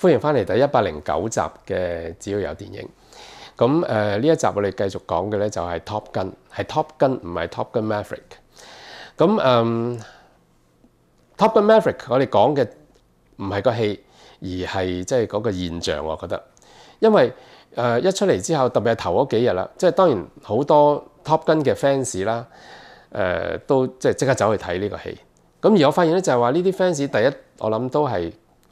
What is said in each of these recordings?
歡迎翻嚟第一百零九集嘅只要有電影。咁誒呢一集我哋繼續講嘅咧就係 Top Gun，係 Top Gun 唔係 Top Gun Maverick。咁誒 Top Gun Maverick 我哋講嘅唔係個戲，而係即係嗰個現象。我覺得，因為誒一出嚟之後，特別係頭嗰幾日啦，即係當然好多 Top Gun 嘅 fans 啦，誒都即係即刻走去睇呢個戲。咁而我發現咧就係話呢啲 fans 第一我諗都係。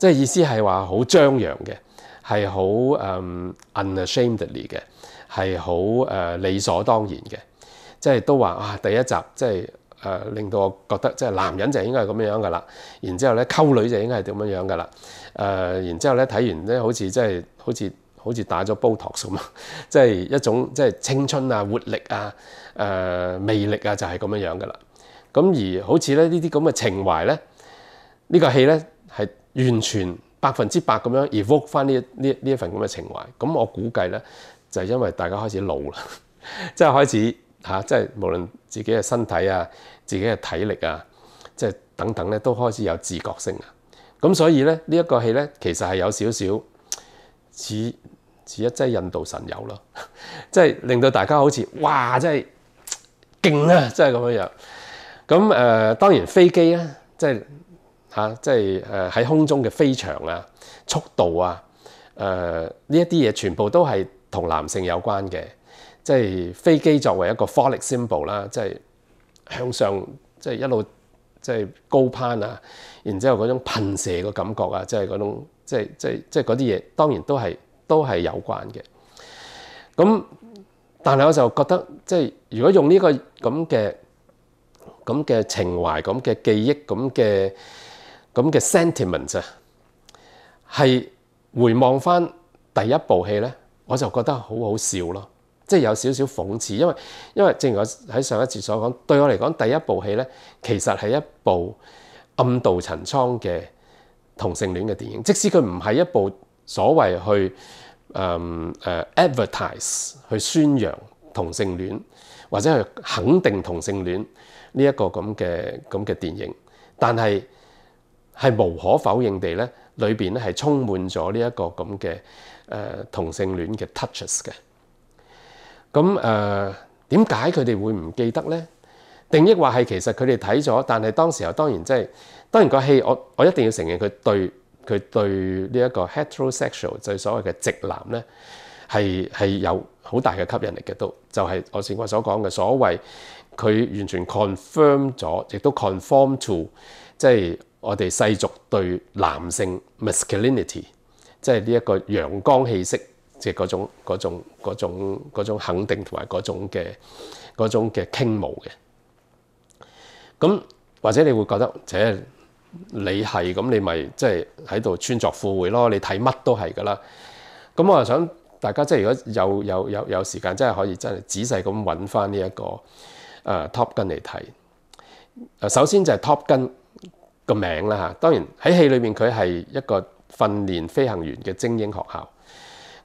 即係意思係話好張揚嘅，係好誒 unashamedly 嘅，係好誒理所當然嘅。即係都話啊，第一集即係誒令到我覺得即係男人就應該係咁樣樣噶啦。然之後咧，溝女就應該係咁樣樣噶啦。誒，然之後咧睇完咧，好似即係好似好似打咗 Botox 咁啊！即係一種即係青春啊、活力啊、誒魅力啊，就係咁樣樣噶啦。咁而好似咧呢啲咁嘅情懷咧，呢個戲咧。完全百分之百咁樣 evoke 翻呢呢呢一份咁嘅情懷，咁我估計咧就係因為大家開始老啦，即係開始嚇，即係無論自己嘅身體啊、自己嘅體力啊，即係等等咧都開始有自覺性啊，咁所以咧呢一個戲咧其實係有少少似似一劑印度神油咯，即係令到大家好似哇真係勁啊，真係咁樣樣，咁誒當然飛機咧即係。嚇，即係誒喺空中嘅飛翔啊，速度啊，誒呢一啲嘢全部都係同男性有關嘅。即係飛機作為一個 p h o l i c symbol 啦，即係向上，即係一路即係高攀啊。然之後嗰種噴射嘅感覺啊，即係嗰種即係即係即係嗰啲嘢，當然都係都係有關嘅。咁但係我就覺得，即係如果用呢個咁嘅咁嘅情懷、咁嘅記憶、咁嘅。咁嘅 sentiment 啊，係回望翻第一部戲咧，我就覺得好好笑咯，即係有少少諷刺，因為因為正如我喺上一次所講，對我嚟講第一部戲咧，其實係一部暗度陳倉嘅同性戀嘅電影，即使佢唔係一部所謂去誒誒 advertise 去宣揚同性戀或者去肯定同性戀呢一個咁嘅咁嘅電影，但係。係無可否認地咧，裏邊咧係充滿咗呢一個咁嘅誒同性戀嘅 touches 嘅。咁誒點解佢哋會唔記得咧？定義話係其實佢哋睇咗，但係當時候當然即係當然個戲，我我一定要承認佢對佢對呢一個 heterosexual 就係所謂嘅直男咧係係有好大嘅吸引力嘅。都就係我前我所講嘅所謂佢完全 confirm 咗，亦都 confirm to 即係。我哋世俗對男性 masculinity，即係呢一個陽光氣息，即係嗰種嗰種嗰種種肯定同埋嗰種嘅嗰種嘅傾慕嘅。咁或者你會覺得，即係你係咁，你咪即係喺度穿作附會咯，你睇乜都係噶啦。咁我又想大家即係如果有有有有時間，真係可以真係仔細咁揾翻呢一個誒 top 跟嚟睇。首先就係 top 跟。個名啦嚇，當然喺戲裏面，佢係一個訓練飛行員嘅精英學校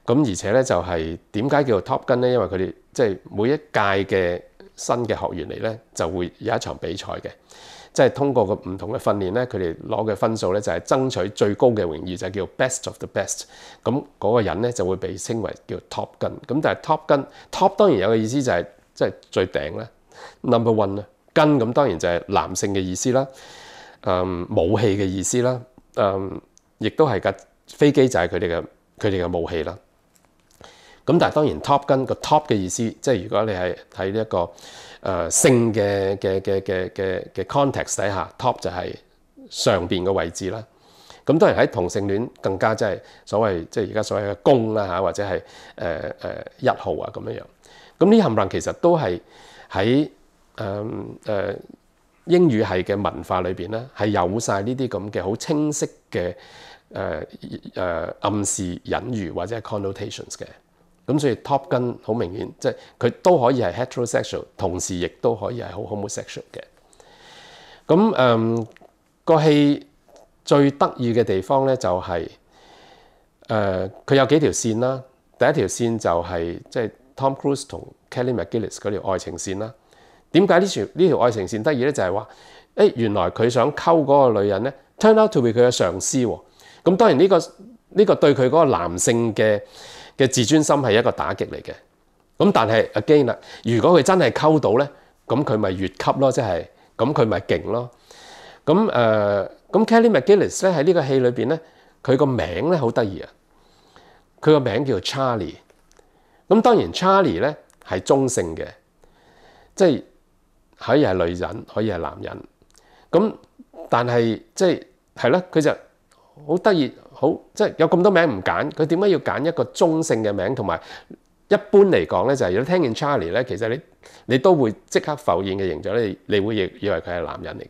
咁，而且咧就係點解叫做 Top Gun 咧？因為佢哋即係每一屆嘅新嘅學員嚟咧，就會有一場比賽嘅，即係通過個唔同嘅訓練咧，佢哋攞嘅分數咧就係爭取最高嘅榮譽，就叫 Best of the Best。咁嗰個人咧就會被稱為叫 Top Gun。咁但係 Top Gun Top 當然有嘅意思就係即係最頂啦，Number One 啦，Gun 咁當然就係男性嘅意思啦。誒武器嘅意思啦，誒亦都係架飛機就係佢哋嘅佢哋嘅武器啦。咁但係當然 top 跟個 top 嘅意思，即係如果你係喺呢一個誒性嘅嘅嘅嘅嘅嘅 context 底下，top 就係上邊嘅位置啦。咁當然喺同性戀更加即係所謂即係而家所謂嘅公啦嚇，或者係誒誒一號啊咁樣樣。咁呢冚唪唥其實都係喺誒誒。英語係嘅文化裏邊咧，係有晒呢啲咁嘅好清晰嘅誒誒暗示隱喻或者係 connotations 嘅。咁所以 top Gun 好明顯，即係佢都可以係 heterosexual，同時亦都可以係好 homosexual 嘅。咁誒個戲最得意嘅地方咧，就係誒佢有幾條線啦。第一條線就係即係 Tom Cruise 同 Kelly McGillis 嗰條愛情線啦。點解呢條呢條愛情線得意咧？就係話，誒原來佢想溝嗰個女人咧，turn out to be 佢嘅上司喎。咁當然呢個呢個對佢嗰個男性嘅嘅自尊心係一個打擊嚟嘅。咁但係 again 啦，如果佢真係溝到咧，咁佢咪越級咯，即係咁佢咪勁咯。咁誒咁 Kelly McGillis 咧喺呢個戲裏邊咧，佢個名咧好得意啊。佢個名叫做 Charlie。咁當然 Charlie 咧係中性嘅，即係。可以係女人，可以係男人。咁但係即係係啦，佢就好得意，好即係有咁多名唔揀。佢點解要揀一個中性嘅名？同埋一般嚟講咧，就係如果聽見 Charlie 咧，其實你你都會即刻浮現嘅形象咧，你會亦以為佢係男人嚟嘅。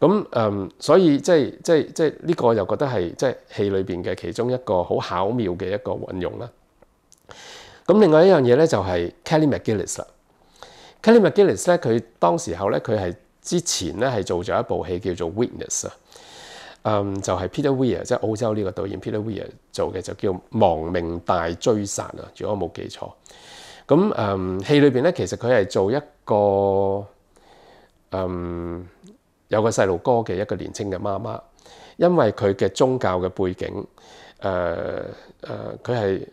咁誒，所以即係即係即係呢個又覺得係即係戲裏邊嘅其中一個好巧妙嘅一個運用啦。咁另外一樣嘢咧就係 Kelly McGillis 啦。Kelly McGillis 咧，佢當時候咧，佢係之前咧係做咗一部戲叫做《Witness》啊，嗯，就係 Peter Weir 即係澳洲呢個導演 Peter Weir 做嘅，就叫《亡命大追殺》啊，如果我冇記錯。咁嗯，戲裏邊咧，其實佢係做一個嗯有個細路哥嘅一個年青嘅媽媽，因為佢嘅宗教嘅背景，誒誒，佢係。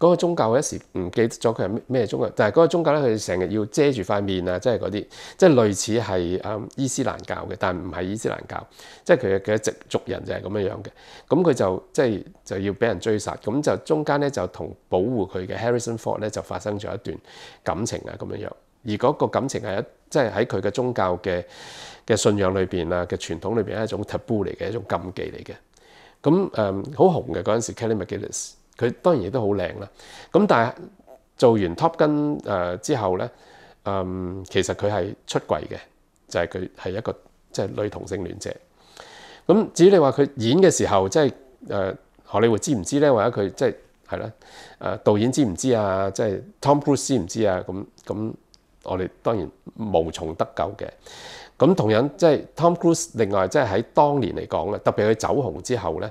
嗰個宗教我一時唔記得咗佢係咩咩宗教，但係嗰個宗教咧，佢成日要遮住塊面啊，即係嗰啲，即係類似係誒伊斯蘭教嘅，但唔係伊斯蘭教，即係佢嘅嘅族人就係咁樣樣嘅，咁佢就即係就要俾人追殺，咁就中間咧就同保護佢嘅 Harrison Ford 咧就發生咗一段感情啊，咁樣樣，而嗰個感情係一即係喺佢嘅宗教嘅嘅信仰裏邊啊嘅傳統裏邊係一種 taboo 嚟嘅一種禁忌嚟嘅，咁誒好紅嘅嗰陣時 Kelly m c g o n a l d 佢當然亦都好靚啦，咁但係做完 Top 跟 u 之後咧，嗯，其實佢係出櫃嘅，就係佢係一個即係女同性戀者。咁至於你話佢演嘅時候即係誒，荷里活知唔知咧？或者佢即係係啦，誒導演知唔知啊？即係 Tom Cruise 知唔知啊？咁咁我哋當然無從得救嘅。咁同樣即係 Tom Cruise 另外即係喺當年嚟講咧，特別佢走紅之後咧。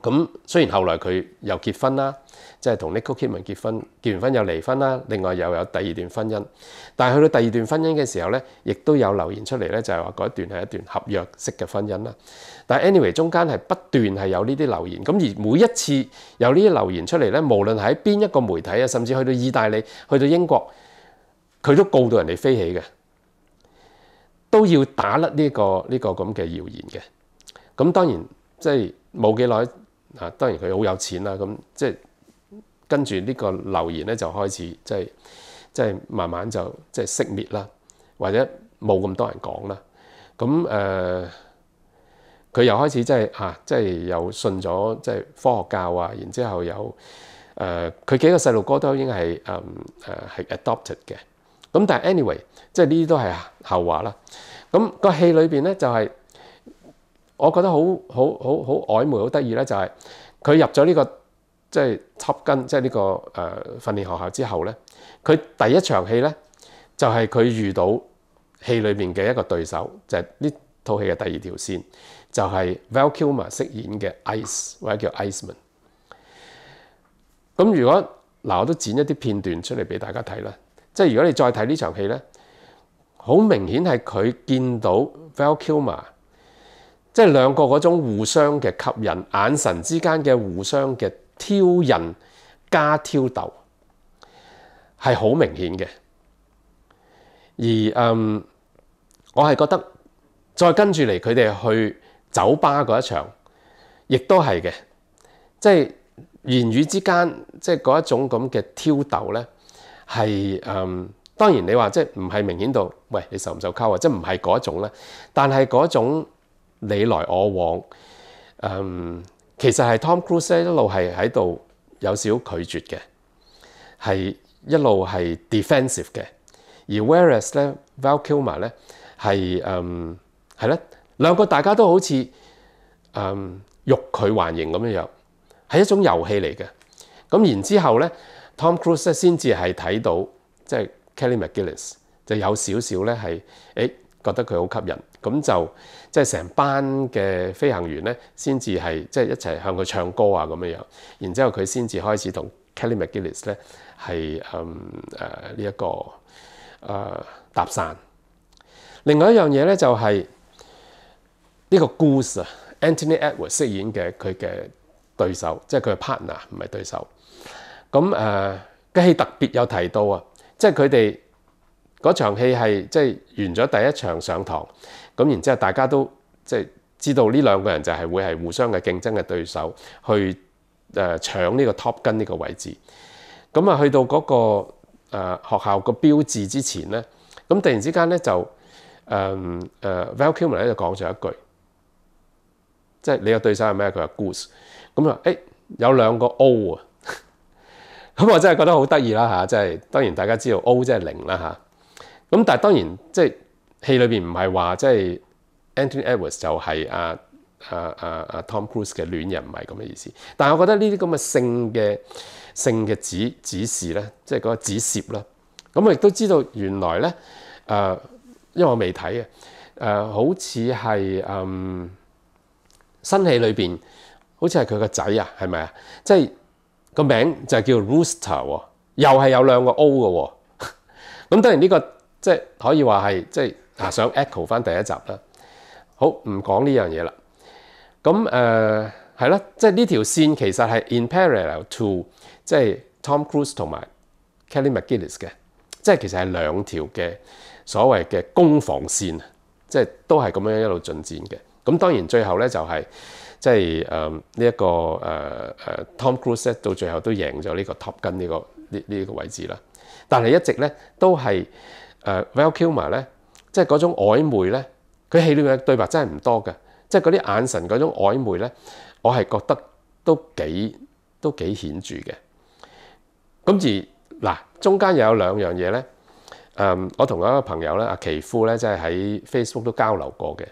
咁雖然後來佢又結婚啦，即係同 Nick c k i d m a n 結婚，結完婚又離婚啦。另外又有第二段婚姻，但係去到第二段婚姻嘅時候咧，亦都有留言出嚟咧，就係話嗰一段係一段合約式嘅婚姻啦。但係 anyway，中間係不斷係有呢啲留言，咁而每一次有呢啲留言出嚟咧，無論喺邊一個媒體啊，甚至去到意大利、去到英國，佢都告到人哋飛起嘅，都要打甩呢個呢個咁嘅謠言嘅。咁當然即係冇幾耐。啊，當然佢好有錢啦，咁即係跟住呢個留言咧就開始，即係即係慢慢就即係熄滅啦，或者冇咁多人講啦。咁誒，佢又開始即係嚇，即係又信咗即係科學教啊，然之後有誒，佢幾個細路哥都已經係誒誒係 adopted 嘅。咁但係 anyway，即係呢啲都係後話啦。咁個戲裏邊咧就係。我覺得好好好好曖昧、好得意咧，就係佢入咗呢個即係插根，即係呢個誒訓練學校之後咧，佢第一場戲咧就係佢遇到戲裏面嘅一個對手，就係呢套戲嘅第二條線，就係 Val Kilmer 飾演嘅 Ice 或者叫 Iceman。咁如果嗱，我都剪一啲片段出嚟俾大家睇啦，即係如果你再睇呢場戲咧，好明顯係佢見到 Val Kilmer。即係兩個嗰種互相嘅吸引，眼神之間嘅互相嘅挑引加挑鬥係好明顯嘅。而嗯，我係覺得再跟住嚟佢哋去酒吧嗰一場，亦都係嘅。即係言語之間，即係嗰一種咁嘅挑鬥咧，係嗯當然你話即係唔係明顯到喂你受唔受溝啊？即係唔係嗰種咧，但係嗰種。你來我往，嗯，其實係 Tom Cruise 一路係喺度有少少拒絕嘅，係一路係 defensive 嘅。而 Whereas 咧，Val Kilmer 咧係嗯係咧兩個大家都好似嗯欲拒還迎咁樣樣，係一種遊戲嚟嘅。咁然之後咧，Tom Cruise 先至係睇到即系 Kelly McGillis 就有少少咧係誒覺得佢好吸引。咁就即係成班嘅飛行員咧，先至係即係一齊向佢唱歌啊咁樣樣，然之後佢先至開始同 Kelly McGillis 咧係嗯誒呢一個誒搭散。另外一樣嘢咧就係呢個故事啊，Anthony Edwards 飾演嘅佢嘅對手，即係佢嘅 partner，唔係對手。咁誒，嘅係特別有提到啊，即係佢哋。嗰場戲係即係完咗第一場上堂，咁然之後大家都即係知道呢兩個人就係會係互相嘅競爭嘅對手，去誒搶呢個 top 跟呢個位置。咁啊，去到嗰個誒學校個標誌之前咧，咁突然之間咧就誒誒 Val k i m e 咧就講咗一句，即係你嘅對手係咩？佢話 Goose。咁啊，誒有兩個 O 啊，咁我真係覺得好得意啦嚇！即係當然大家知道 O 即係零啦嚇。咁但系當然即系戲裏邊唔係話即系 Anton y e d w a r d s 就係啊啊啊啊 Tom Cruise 嘅戀人，唔係咁嘅意思。但係我覺得呢啲咁嘅性嘅性嘅指指示咧，即係嗰個指涉啦。咁我亦都知道原來咧，誒，因為我未睇啊，誒，好似係嗯新戲裏邊，好似係佢個仔啊，係咪啊？即係個名就係叫 Rooster 喎，又係有兩個 O 嘅喎。咁當然呢個。即係可以話係，即係啊，想 echo 翻第一集啦。好唔講呢樣嘢啦。咁誒係啦，即係呢條線其實係 in parallel to，即係 Tom Cruise 同埋 Kelly McGillis 嘅，即係其實係兩條嘅所謂嘅攻防線即係都係咁樣一路進戰嘅。咁當然最後咧就係即係誒呢一個誒誒 Tom Cruise 到最後都贏咗呢個 Top Gun 呢個呢呢個位置啦。但係一直咧都係。誒 Velma k 咧，即係嗰種曖昧咧，佢戲裏面對白真係唔多嘅，即係嗰啲眼神嗰種曖昧咧，我係覺得都幾都幾顯著嘅。咁而嗱，中間又有兩樣嘢咧，誒，我同我一個朋友咧，阿奇夫咧，即係喺 Facebook 都交流過嘅。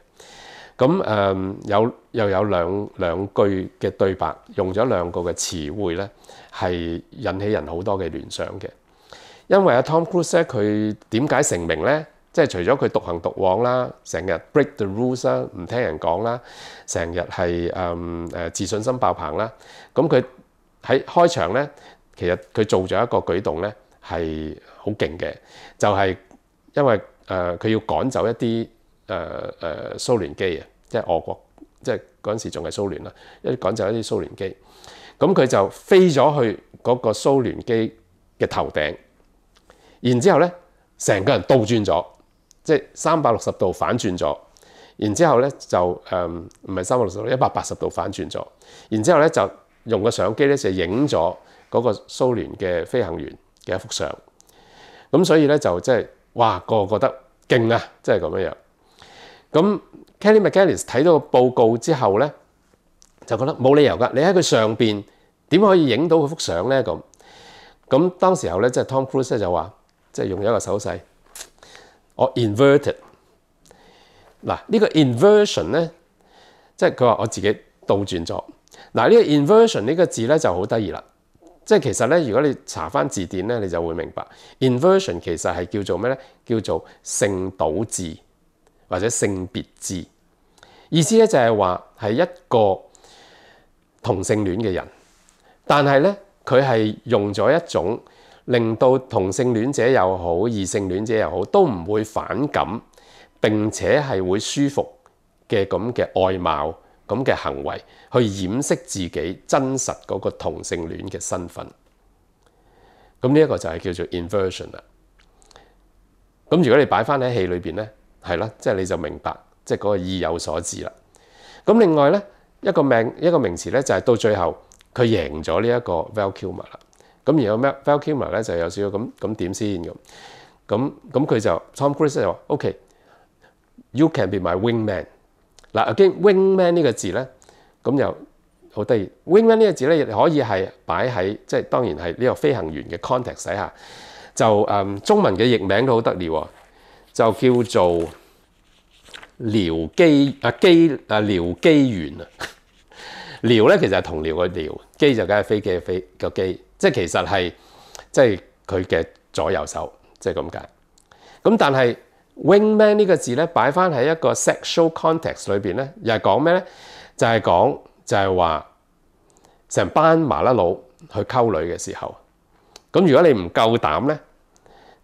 咁誒，有又有兩兩句嘅對白，用咗兩個嘅詞匯咧，係引起人好多嘅聯想嘅。因為阿 Tom Cruise 咧，佢點解成名咧？即係除咗佢獨行獨往啦，成日 break the rules 啦，唔聽人講啦，成日係誒自信心爆棚啦。咁佢喺開場咧，其實佢做咗一個舉動咧，係好勁嘅，就係因為誒佢要趕走一啲誒誒蘇聯機啊，即係俄國，即係嗰陣時仲係蘇聯啦，一趕走一啲蘇聯機。咁佢就飛咗去嗰個蘇聯機嘅頭頂。然之後咧，成個人倒轉咗，即係三百六十度反轉咗。然之後咧就誒，唔係三百六十度，一百八十度反轉咗。然之後咧就用個相機咧就影咗嗰個蘇聯嘅飛行員嘅一幅相。咁所以咧就即係哇個個得勁啊，即係咁樣樣。咁 Kelly m c g i l l e s 睇到個報告之後咧，就覺得冇理由噶，你喺佢上邊點可以影到佢幅相咧？咁咁當時候咧即係 Tom Cruise 就話。即係用咗一個手勢，我 inverted 嗱呢個 inversion 咧，即係佢話我自己倒轉咗嗱呢個 inversion 呢個字咧就好得意啦，即係其實咧如果你查翻字典咧，你就會明白 inversion 其實係叫做咩咧？叫做性倒置或者性別字，意思咧就係話係一個同性戀嘅人，但係咧佢係用咗一種。令到同性戀者又好，異性戀者又好，都唔會反感，並且係會舒服嘅咁嘅外貌咁嘅行為，去掩飾自己真實嗰個同性戀嘅身份。咁呢一個就係叫做 inversion 啦。咁如果你擺翻喺戲裏邊呢，係啦，即係你就明白，即係嗰個意有所指啦。咁另外呢，一個名一個名詞呢，就係到最後佢贏咗呢一個 velcum 啦。咁然後 v a l i o m e r 咧就有少少咁咁點先咁咁咁佢就 Tom Cruise 就話：OK，you can be my wingman。嗱，again wingman 呢個字咧，咁又好得意。wingman 呢個字咧，可以係擺喺即係當然係呢個飛行員嘅 contact 底下。就誒中文嘅譯名都好得意喎，就叫做僚機啊機啊僚機員啊。聊咧其實係同僚個聊，機就梗係飛機嘅飛個機，即係其實係即係佢嘅左右手，即係咁解。咁但係 wingman 呢個字咧擺翻喺一個 sexual context 裏邊咧，又係講咩咧？就係講就係話成班麻甩佬去溝女嘅時候，咁如果你唔夠膽咧，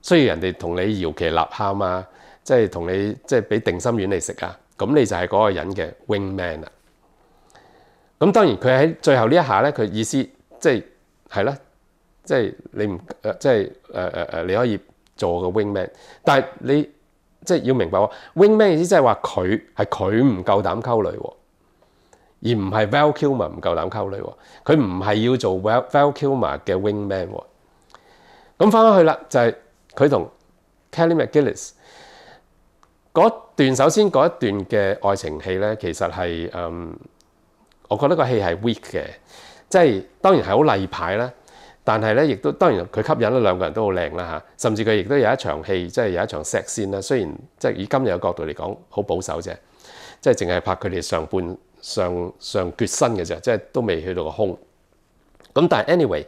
需要人哋同你搖旗吶喊啊，即係同你即係俾定心丸嚟食啊，咁你就係嗰個人嘅 wingman 啦。咁當然佢喺最後呢一下咧，佢意思即係係啦，即係你唔誒，即係誒誒誒，你可以做個 wingman，但係你即係要明白喎，wingman 意思即係話佢係佢唔夠膽溝女，而唔係 Val Kilmer 唔夠膽溝女，佢唔係要做 Val Val Kilmer 嘅 wingman。咁翻返去啦，就係佢同 Kelly McGillis 嗰段首先嗰一段嘅愛情戲咧，其實係嗯。我覺得個戲係 weak 嘅，即係當然係好例牌啦。但係咧，亦都當然佢吸引咗兩個人都好靚啦嚇。甚至佢亦都有一場戲，即係有一場 sex 啦。雖然即係以今日嘅角度嚟講，好保守啫，即係淨係拍佢哋上半上上決身嘅啫，即係都未去到個胸。咁但係 anyway，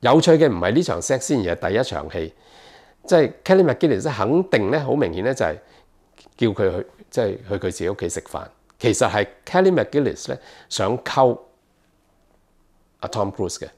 有趣嘅唔係呢場 sex 先，而係第一場戲。即係 Kelly McGillis 肯定咧，好明顯咧就係叫佢去，即係去佢自己屋企食飯。其實係 Kelly McGillis 咧想溝阿 Tom Cruise 嘅。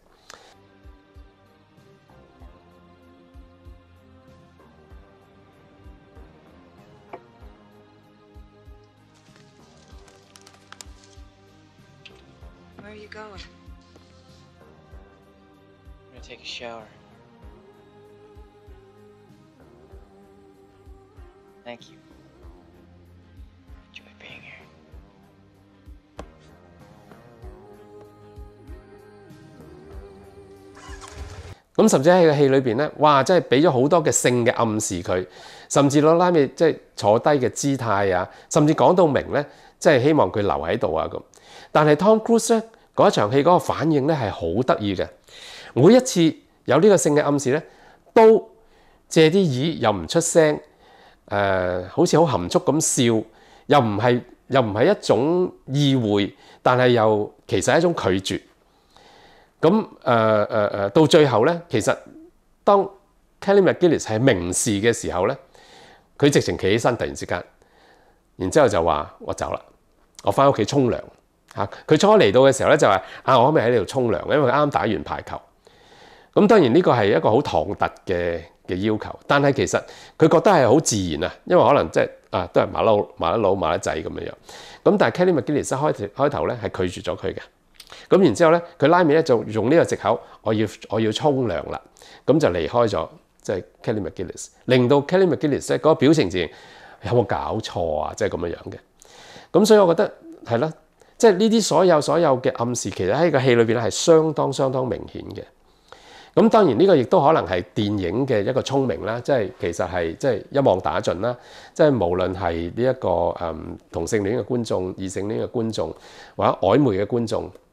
咁甚至喺個戲裏邊咧，哇！真係俾咗好多嘅性嘅暗示佢，甚至攞拉面即係坐低嘅姿態啊，甚至講到明咧，即係希望佢留喺度啊咁。但係 Tom Cruise 嗰一場戲嗰個反應咧係好得意嘅，每一次有呢個性嘅暗示咧，都借啲耳又唔出聲，誒，好似好含蓄咁笑，又唔係又唔係一種意會，但係又其實係一種拒絕。咁誒誒誒，到最後咧，其實當 Kelly McGillis 係明示嘅時候咧，佢直情企起身，突然之間，然之後就話：我走啦，我翻屋企沖涼嚇。佢初嚟到嘅時候咧，就話：啊，我以喺呢度沖涼，因為佢啱啱打完排球。咁當然呢個係一個好唐突嘅嘅要求，但係其實佢覺得係好自然啊，因為可能即係啊，都係麻甩佬、麻甩佬、仔咁樣樣。咁但係 Kelly McGillis 開開頭咧係拒絕咗佢嘅。咁然之後咧，佢拉面咧就用呢個藉口，我要我要沖涼啦，咁就離開咗，即係 Kelly McGillis，令到 Kelly McGillis 咧嗰個表情字有冇搞錯啊？即係咁樣樣嘅。咁所以我覺得係啦，即係呢啲所有所有嘅暗示，其實喺個戲裏邊咧係相當相當明顯嘅。咁當然呢個亦都可能係電影嘅一個聰明啦，即係其實係即係一望打盡啦，即係無論係呢一個誒同性戀嘅觀眾、異性戀嘅觀眾或者曖昧嘅觀眾。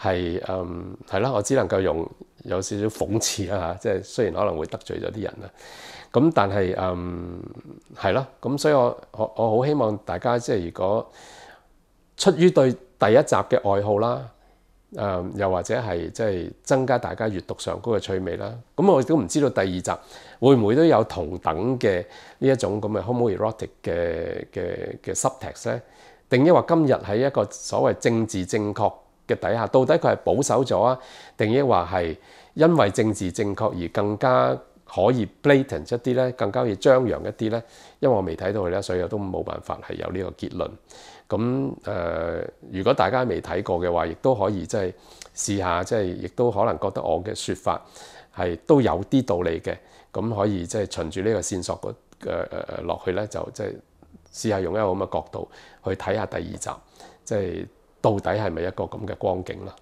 係嗯係啦，我只能夠用有少少諷刺啦嚇，即係雖然可能會得罪咗啲人啦，咁但係嗯係咯，咁所以我我我好希望大家即係如果出於對第一集嘅愛好啦，誒又或者係即係增加大家閱讀上高嘅趣味啦，咁我亦都唔知道第二集會唔會都有同等嘅呢一種咁嘅 o m o Erotic 嘅嘅嘅 subtext 咧，定抑或今日喺一個所謂政治正確？嘅底下，到底佢係保守咗啊，定抑或係因為政治正確而更加可以 blatant 一啲咧，更加要張揚一啲咧？因為我未睇到佢咧，所以我都冇辦法係有呢個結論。咁誒，如果大家未睇過嘅話，亦都可以即係試下，即係亦都可能覺得我嘅説法係都有啲道理嘅。咁可以即係循住呢個線索個诶诶誒落去咧，就即係試下用一個咁嘅角度去睇下第二集，即係。到底係咪一個咁嘅光景啦？